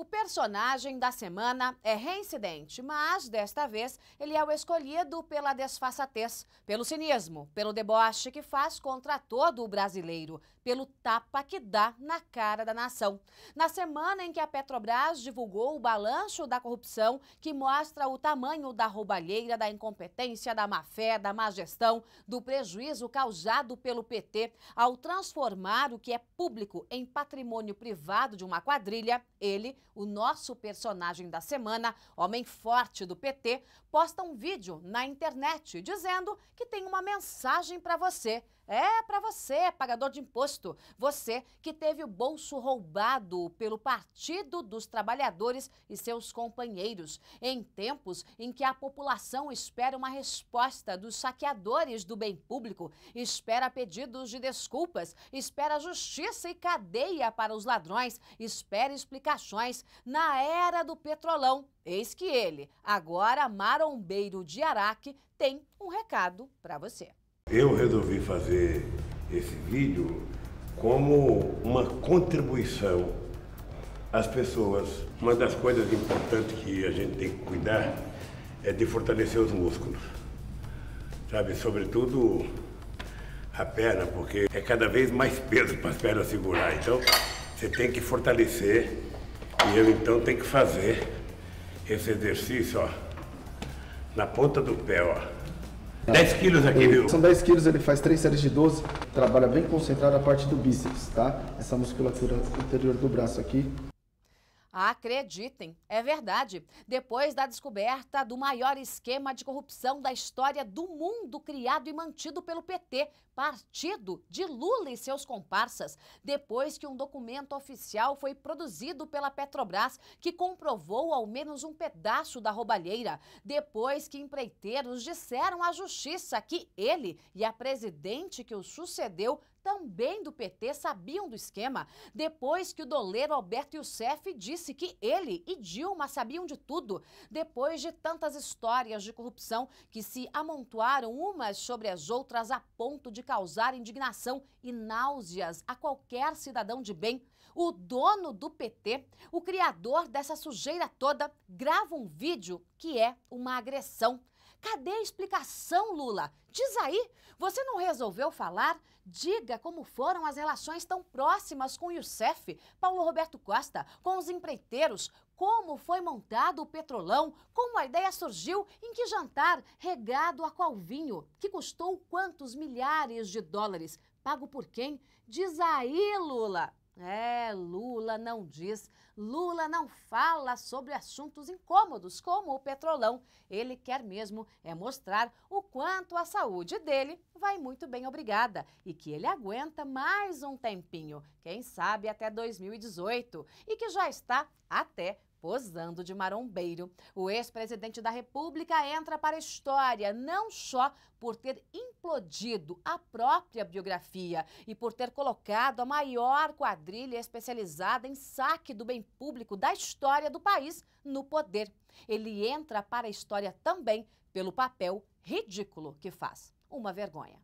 O personagem da semana é reincidente, mas desta vez ele é o escolhido pela desfaçatez, pelo cinismo, pelo deboche que faz contra todo o brasileiro, pelo tapa que dá na cara da nação. Na semana em que a Petrobras divulgou o balanço da corrupção, que mostra o tamanho da roubalheira, da incompetência, da má fé, da má gestão, do prejuízo causado pelo PT ao transformar o que é público em patrimônio privado de uma quadrilha, ele o nosso personagem da semana, homem forte do PT, posta um vídeo na internet dizendo que tem uma mensagem para você. É para você, pagador de imposto, você que teve o bolso roubado pelo Partido dos Trabalhadores e seus companheiros, em tempos em que a população espera uma resposta dos saqueadores do bem público, espera pedidos de desculpas, espera justiça e cadeia para os ladrões, espera explicações, na era do petrolão. Eis que ele, agora marombeiro de Araque, tem um recado para você. Eu resolvi fazer esse vídeo como uma contribuição às pessoas. Uma das coisas importantes que a gente tem que cuidar é de fortalecer os músculos. Sabe, sobretudo a perna, porque é cada vez mais peso para as pernas segurar. Então, você tem que fortalecer e eu então tenho que fazer esse exercício, ó, na ponta do pé, ó. 10 tá. quilos aqui, viu? São 10 quilos, ele faz 3 séries de 12, trabalha bem concentrado a parte do bíceps, tá? Essa musculatura anterior do braço aqui. Acreditem, é verdade. Depois da descoberta do maior esquema de corrupção da história do mundo criado e mantido pelo PT, partido de Lula e seus comparsas, depois que um documento oficial foi produzido pela Petrobras que comprovou ao menos um pedaço da roubalheira, depois que empreiteiros disseram à justiça que ele e a presidente que o sucedeu também do PT sabiam do esquema, depois que o doleiro Alberto Youssef disse que ele e Dilma sabiam de tudo, depois de tantas histórias de corrupção que se amontoaram umas sobre as outras a ponto de causar indignação e náuseas a qualquer cidadão de bem, o dono do PT, o criador dessa sujeira toda, grava um vídeo que é uma agressão. Cadê a explicação, Lula? Diz aí, você não resolveu falar? Diga como foram as relações tão próximas com Youssef, Paulo Roberto Costa, com os empreiteiros, como foi montado o petrolão, como a ideia surgiu, em que jantar, regado a qual vinho, que custou quantos milhares de dólares, pago por quem? Diz aí, Lula! É, Lula não diz, Lula não fala sobre assuntos incômodos como o petrolão. Ele quer mesmo é mostrar o quanto a saúde dele vai muito bem, obrigada, e que ele aguenta mais um tempinho, quem sabe até 2018, e que já está até Posando de marombeiro, o ex-presidente da República entra para a história não só por ter implodido a própria biografia e por ter colocado a maior quadrilha especializada em saque do bem público da história do país no poder. Ele entra para a história também pelo papel ridículo que faz. Uma vergonha.